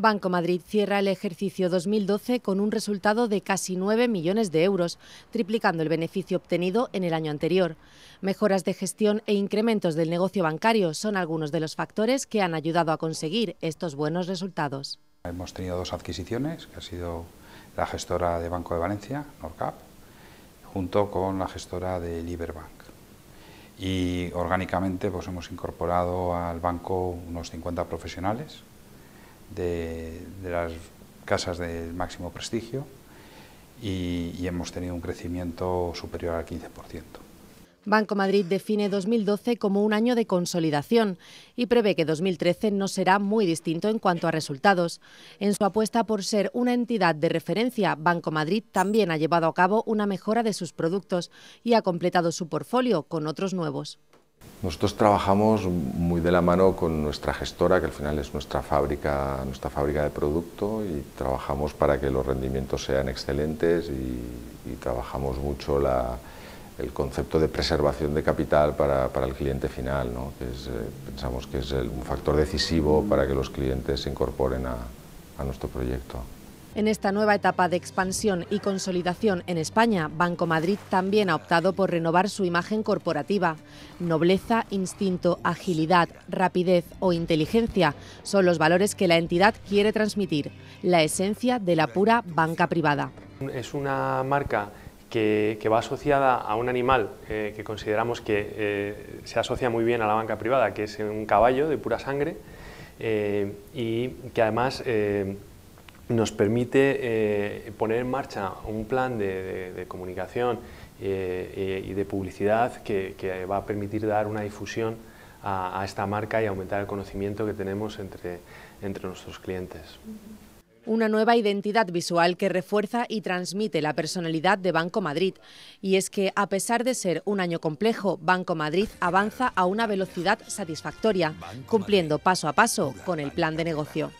Banco Madrid cierra el ejercicio 2012 con un resultado de casi 9 millones de euros, triplicando el beneficio obtenido en el año anterior. Mejoras de gestión e incrementos del negocio bancario son algunos de los factores que han ayudado a conseguir estos buenos resultados. Hemos tenido dos adquisiciones, que ha sido la gestora de Banco de Valencia, Norcap, junto con la gestora de Liberbank. Y orgánicamente pues, hemos incorporado al banco unos 50 profesionales, de, las casas de máximo prestigio y, y hemos tenido un crecimiento superior al 15%. Banco Madrid define 2012 como un año de consolidación y prevé que 2013 no será muy distinto en cuanto a resultados. En su apuesta por ser una entidad de referencia, Banco Madrid también ha llevado a cabo una mejora de sus productos y ha completado su portfolio con otros nuevos. Nosotros trabajamos muy de la mano con nuestra gestora, que al final es nuestra fábrica, nuestra fábrica de producto, y trabajamos para que los rendimientos sean excelentes y, trabajamos mucho el concepto de preservación de capital para, el cliente final, que eh, pensamos que es un factor decisivo para que los clientes se incorporen a nuestro proyecto. En esta nueva etapa de expansión y consolidación en España, Banco Madrid también ha optado por renovar su imagen corporativa. Nobleza, instinto, agilidad, rapidez o inteligencia son los valores que la entidad quiere transmitir, la esencia de la pura banca privada. Es una marca que, va asociada a un animal eh, que consideramos que eh, se asocia muy bien a la banca privada, que es un caballo de pura sangre eh, y que además nos permite eh, poner en marcha un plan de, comunicación eh, eh, y de publicidad que, va a permitir dar una difusión a, esta marca y aumentar el conocimiento que tenemos entre, entre nuestros clientes. Una nueva identidad visual que refuerza y transmite la personalidad de Banco Madrid. Y es que, a pesar de ser un año complejo, Banco Madrid avanza a una velocidad satisfactoria, cumpliendo paso a paso con el plan de negocio.